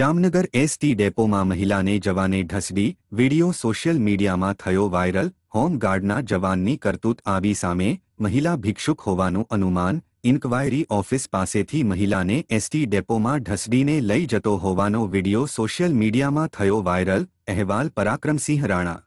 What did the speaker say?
Jamnagar ST ડેપોમાં મહિલાને જવાને ઢસડી video social મીડિયામાં થયો વાયરલ હોમગાર્ડના જવાનની કરતૂત આવી સામે મહિલા ભિક્ષુક હોવાનું અનુમાન ઇન્ક્વાયરી ઓફિસ પાસેથી મહિલાને એસટી ડેપોમાં ઢસડીને લઈ જતો હોવાનો વીડિયો સોશિયલ મીડિયામાં થયો વાયરલ અહેવાલ પરાક્રમસિંહ રાણા